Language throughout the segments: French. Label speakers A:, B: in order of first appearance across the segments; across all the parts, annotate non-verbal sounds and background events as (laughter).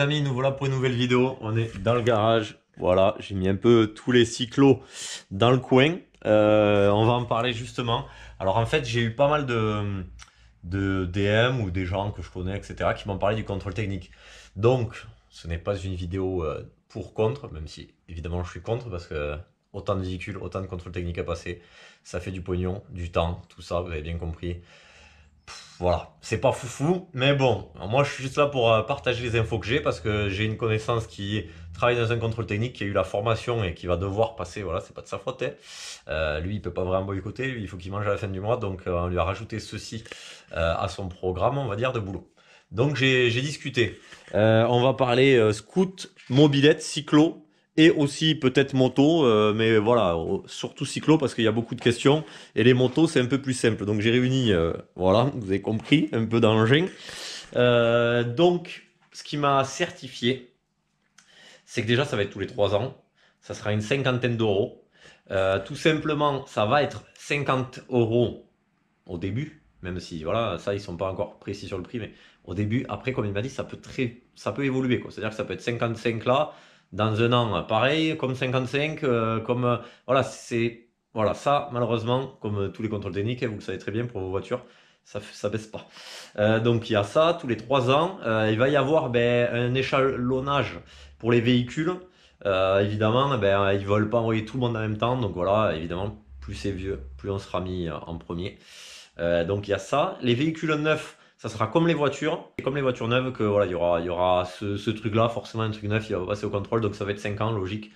A: amis, nous voilà pour une nouvelle vidéo. On est dans le garage. Voilà, j'ai mis un peu tous les cyclos dans le coin. Euh, on va en parler justement. Alors en fait, j'ai eu pas mal de, de DM ou des gens que je connais, etc., qui m'ont parlé du contrôle technique. Donc, ce n'est pas une vidéo euh, pour contre, même si évidemment je suis contre parce que autant de véhicules, autant de contrôle technique à passer, ça fait du pognon, du temps, tout ça, vous avez bien compris voilà, c'est pas foufou, mais bon, moi je suis juste là pour euh, partager les infos que j'ai parce que j'ai une connaissance qui travaille dans un contrôle technique, qui a eu la formation et qui va devoir passer, voilà, c'est pas de sa faute. Hein. Euh, lui, il peut pas vraiment boycotter, lui, il faut qu'il mange à la fin du mois, donc euh, on lui a rajouté ceci à son programme, on va dire, de boulot. Donc j'ai discuté. on va parler scout, mobilette, cyclo, et aussi peut-être moto, euh, mais voilà, surtout cyclo parce qu'il y a beaucoup de questions. Et les motos, c'est un peu plus simple. Donc j'ai réuni, euh, voilà, vous avez compris, un peu d'engin. Euh, donc, ce qui m'a certifié, c'est que déjà, ça va être tous les trois ans. Ça sera une cinquantaine d'euros. tout simplement, ça va être 50 euros au début, même si voilà, ça ils sont pas encore précis sur le prix, mais au début, après, comme il m'a dit, ça peut très, ça peut évoluer C'est-à-dire que ça peut être 55 là, dans un an, pareil, comme 55, euh, comme... voilà, c'est... Voilà, ça, malheureusement, comme tous les contrôles techniques, hein, vous le savez très bien pour vos voitures, ça, ça baisse pas. Euh, donc il y a ça, tous les trois ans, euh, il va y avoir ben, un échalonnage pour les véhicules. évidemment, ben, ils veulent pas envoyer tout le monde en même temps, donc voilà, évidemment, plus c'est vieux, plus on sera mis en premier. donc il y a ça. Les véhicules neufs, ça sera comme les voitures, comme les voitures neuves, que voilà, il y aura, il y aura ce, truc-là, forcément un truc neuf, il va passer au contrôle, donc ça va être 5 ans, logique.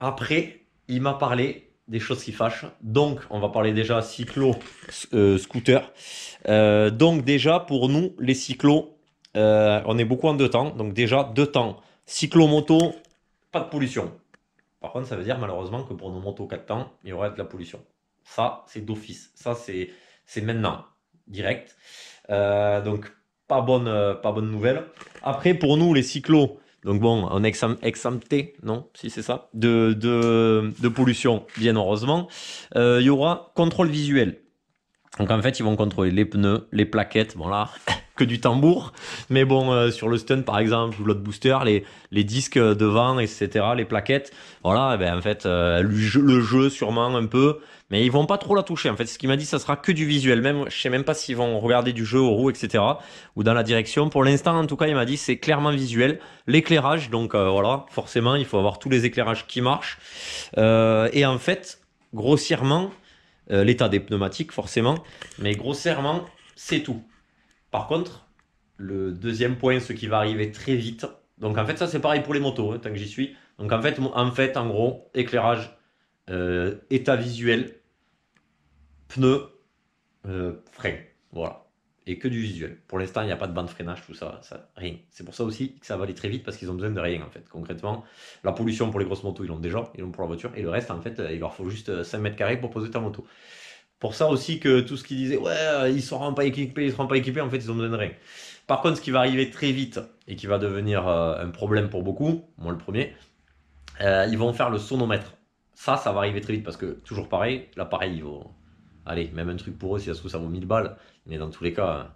A: Après, il m'a parlé des choses qui fâchent. Donc, on va parler déjà cyclo, euh, scooter. Euh, donc déjà, pour nous, les cyclos, euh, on est beaucoup en deux temps. Donc déjà, deux temps. Cyclo-moto, pas de pollution. Par contre, ça veut dire malheureusement que pour nos motos 4 temps, il y aura de la pollution. Ça, c'est d'office. Ça, c'est maintenant, direct. Euh, donc, pas bonne, euh, pas bonne nouvelle. Après, pour nous, les cyclos, donc bon, on est exempté, non Si c'est ça, de, de, de, pollution, bien heureusement. Euh, il y aura contrôle visuel. Donc en fait, ils vont contrôler les pneus, les plaquettes. Bon là, (laughs) que du tambour. Mais bon, euh, sur le stun par exemple, ou l'autre booster, les, les disques devant, etc., les plaquettes, voilà, eh ben, en fait, euh, le, jeu, sûrement un peu. Mais ils vont pas trop la toucher. En fait, ce qu'il m'a dit, ça sera que du visuel. Même, je sais même pas s'ils vont regarder du jeu aux roues, etc. Ou dans la direction. Pour l'instant, en tout cas, il m'a dit, c'est clairement visuel. L'éclairage, donc euh, voilà, forcément, il faut avoir tous les éclairages qui marchent. et en fait, grossièrement, l'état des pneumatiques, forcément, mais grossièrement, c'est tout. Par contre, le deuxième point, ce qui va arriver très vite, donc en fait ça c'est pareil pour les motos, hein, tant que j'y suis. Donc en fait, en fait, en gros, éclairage, euh, état visuel, pneus, euh, frein. Voilà. Et que du visuel. Pour l'instant, il n'y a pas de bande freinage, tout ça, rien. C'est pour ça aussi que ça va aller très vite parce qu'ils ont besoin de rien en fait. Concrètement, la pollution pour les grosses motos, ils l'ont déjà, ils l'ont pour la voiture. Et le reste, en fait, euh, il leur faut juste 5 mètres carrés pour poser ta moto pour ça aussi que tout ce qu'ils disaient, ouais, euh, ils ne seront pas équipés, ils seront pas équipés, en fait, ils ont donneraient rien. Par contre, ce qui va arriver très vite et qui va devenir euh, un problème pour beaucoup, moi le premier, euh, ils vont faire le sonomètre. Ça, ça va arriver très vite parce que, toujours pareil, l'appareil, ils vont. Allez, même un truc pour eux, si ça se trouve, ça vaut 1000 balles, mais dans tous les cas,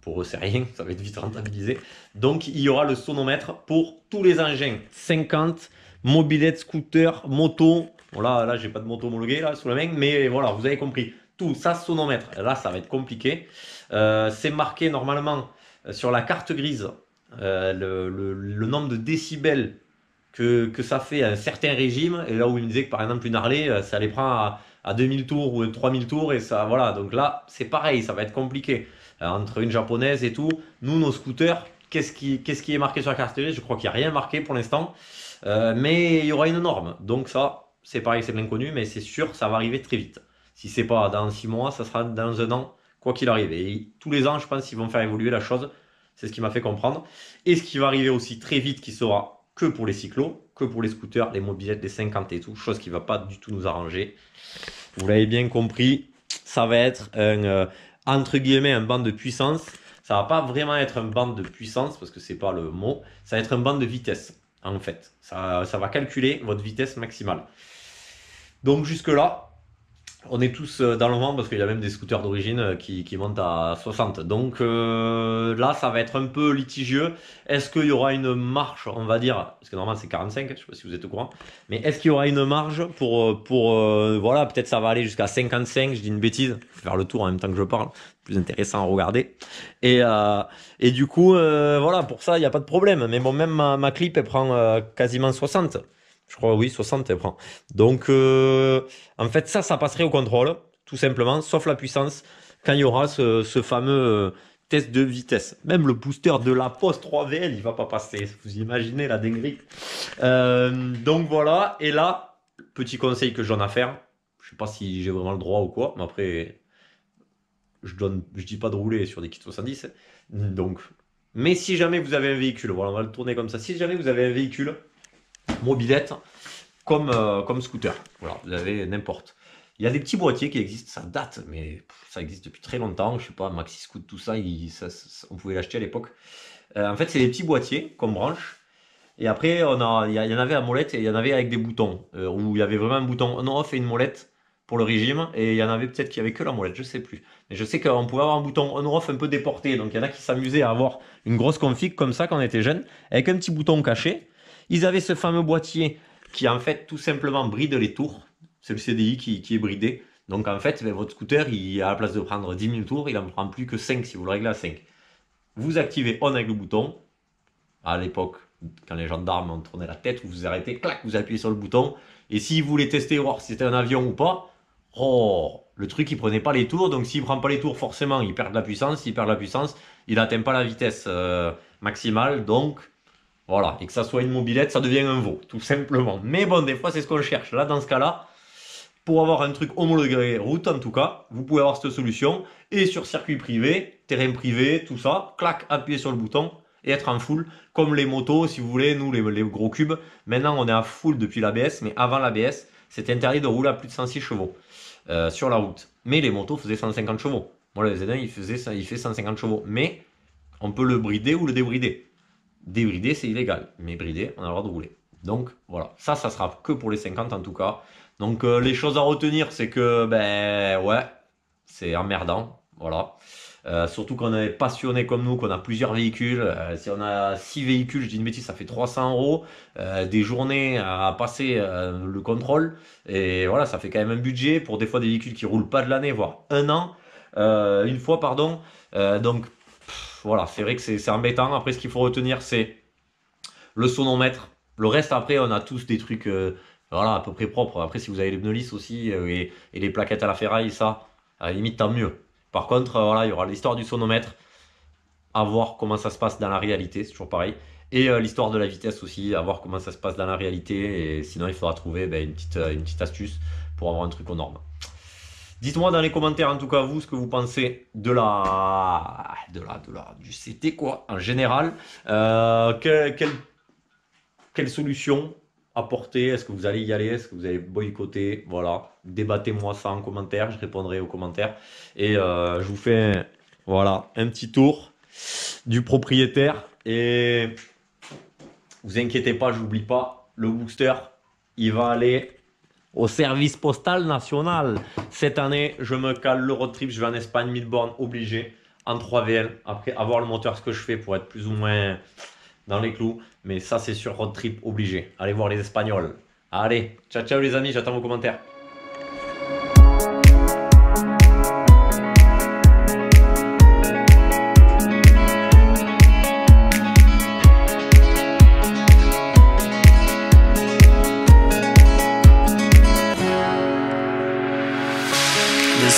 A: pour eux, c'est rien, (laughs) ça va être vite rentabilisé. Donc, il y aura le sonomètre pour tous les engins 50, mobilette, scooter, moto, Bon, là, là j'ai pas de moto homologuée là, sous la main, mais voilà, vous avez compris. Tout ça, sonomètre. Là, ça va être compliqué. Euh, c'est marqué normalement euh, sur la carte grise euh, le, le, nombre de décibels que, que, ça fait à un certain régime. Et là où il me disait que par exemple une Harley, ça les prend à, à 2000 tours ou 3000 tours et ça, voilà. Donc là, c'est pareil, ça va être compliqué. entre une japonaise et tout, nous, nos scooters, qu'est-ce qui, qu'est-ce qui, est marqué sur la carte grise Je crois qu'il n'y a rien marqué pour l'instant. mais il y aura une norme. Donc ça, c'est pareil, c'est de l'inconnu, mais c'est sûr, ça va arriver très vite. Si c'est pas dans six mois, ça sera dans un an, quoi qu'il arrive. Et tous les ans, je pense qu'ils vont faire évoluer la chose. C'est ce qui m'a fait comprendre. Et ce qui va arriver aussi très vite, qui sera que pour les cyclos, que pour les scooters, les mobilettes, les 50 et tout, chose qui va pas du tout nous arranger. Vous l'avez bien compris, ça va être un, euh, entre guillemets un banc de puissance. Ça va pas vraiment être un banc de puissance parce que c'est pas le mot. Ça va être un banc de vitesse en fait. Ça, ça va calculer votre vitesse maximale. Donc jusque-là, on est tous euh, dans le vent parce qu'il y a même des scooters d'origine euh, qui, qui, montent à 60. Donc euh, là, ça va être un peu litigieux. Est-ce qu'il y aura une marge, on va dire, parce que normalement c'est 45, je ne sais pas si vous êtes au courant, mais est-ce qu'il y aura une marge pour, pour voilà, peut-être ça va aller jusqu'à 55, je dis une bêtise, je vais faire le tour en même temps que je parle, plus intéressant à regarder. Et, du coup, voilà, pour ça, il n'y a pas de problème. Mais bon, même ma, ma clip, elle prend quasiment 60. Je crois, oui, 60, elle prend. Donc, euh, en fait, ça, ça passerait au contrôle, tout simplement, sauf la puissance, quand il y aura ce, fameux euh, test de vitesse. Même le booster de la Poste 3VL, il va pas passer. Vous imaginez la dinguerie. Euh, donc voilà. Et là, petit conseil que j'en ai à faire. Je sais pas si j'ai vraiment le droit ou quoi, mais après, je donne, je dis pas de rouler sur des kits 70. Donc, mais si jamais vous avez un véhicule, voilà, on va le tourner comme ça. Si jamais vous avez un véhicule mobilette comme, euh, comme scooter. Voilà, vous avez n'importe. Il y a des petits boîtiers qui existent, ça date, mais ça existe depuis très longtemps. Je ne sais pas, Maxi Scoot, tout ça, on pouvait l'acheter à l'époque. Euh, en fait, c'est des petits boîtiers comme branche. Et après, on a, il y en avait à molette et il y en avait avec des boutons, euh, où il y avait vraiment un bouton on off et une molette pour le régime. Et il y en avait peut-être qui avait que la molette, je ne sais plus. Mais je sais qu'on pouvait avoir un bouton on off un peu déporté. Donc il y en a qui s'amusaient à avoir une grosse config comme ça quand on était jeune, avec un petit bouton caché. Ils avaient ce fameux boîtier qui en fait tout simplement bride les tours. C'est le CDI qui, est bridé. Donc en fait, ben, votre scooter, il, à la place de prendre 10 000 tours, il en prend plus que 5 si vous le réglez à 5. Vous activez on avec le bouton. À l'époque, quand les gendarmes ont tourné la tête, vous vous arrêtez, clac, vous appuyez sur le bouton. Et si vous voulez tester, voir si c'était un avion ou pas, oh, le truc, il prenait pas les tours. Donc s'il prend pas les tours, forcément, il perd de la puissance. S'il perd de la puissance, il n'atteint pas la vitesse euh, maximale. Donc voilà, et que ça soit une mobilette, ça devient un veau, tout simplement. Mais bon, des fois, c'est ce qu'on cherche. Là, dans ce cas-là, pour avoir un truc homologué route, en tout cas, vous pouvez avoir cette solution. Et sur circuit privé, terrain privé, tout ça, clac, appuyer sur le bouton et être en full. Comme les motos, si vous voulez, nous, les, gros cubes. Maintenant, on est à full depuis l'ABS, mais avant l'ABS, c'était interdit de rouler à plus de 106 chevaux euh, sur la route. Mais les motos faisaient 150 chevaux. Moi, le Z1, il, faisait, il fait 150 chevaux. Mais on peut le brider ou le débrider débridé c'est illégal. Mais bridé on a le droit de rouler. Donc voilà, ça, ça sera que pour les 50 en tout cas. Donc euh, les choses à retenir, c'est que, ben ouais, c'est emmerdant. Voilà. Euh, surtout qu'on est passionné comme nous, qu'on a plusieurs véhicules. Euh, si on a 6 véhicules, je dis une bêtise, ça fait 300 euros. des journées à passer le contrôle. Et voilà, ça fait quand même un budget pour des fois des véhicules qui roulent pas de l'année, voire un an. une fois, pardon. donc voilà, c'est vrai que c'est embêtant. Après, ce qu'il faut retenir, c'est le sonomètre. Le reste, après, on a tous des trucs euh, voilà, à peu près propres. Après, si vous avez les pneus lisses aussi euh, et, les plaquettes à la ferraille, ça, à limite, tant mieux. Par contre, euh, voilà, il y aura l'histoire du sonomètre, à voir comment ça se passe dans la réalité, c'est toujours pareil. Et l'histoire de la vitesse aussi, à voir comment ça se passe dans la réalité. Et sinon, il faudra trouver ben, une, petite, une petite astuce pour avoir un truc aux normes. Dites-moi dans les commentaires, en tout cas, vous, ce que vous pensez de la, de la, de la, du CT, quoi, en général. Euh, quelle, solution apporter Est-ce que vous allez y aller Est-ce que vous allez boycotter Voilà, débattez-moi ça en commentaire, je répondrai aux commentaires. Et euh, je vous fais voilà, un petit tour du propriétaire. Et vous inquiétez pas, je n'oublie pas, le booster, il va aller au service postal national. Cette année, je me cale le road trip, je vais en Espagne, mid obligé, en 3VL. Après, avoir le moteur, ce que je fais pour être plus ou moins dans les clous. Mais ça, c'est sur road trip obligé. Allez voir les Espagnols. Allez, ciao ciao les amis, j'attends vos commentaires.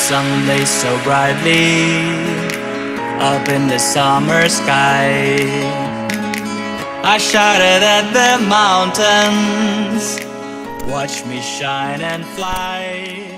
A: sun lays so brightly up in the summer sky. I shouted at the mountains, watch me shine and fly.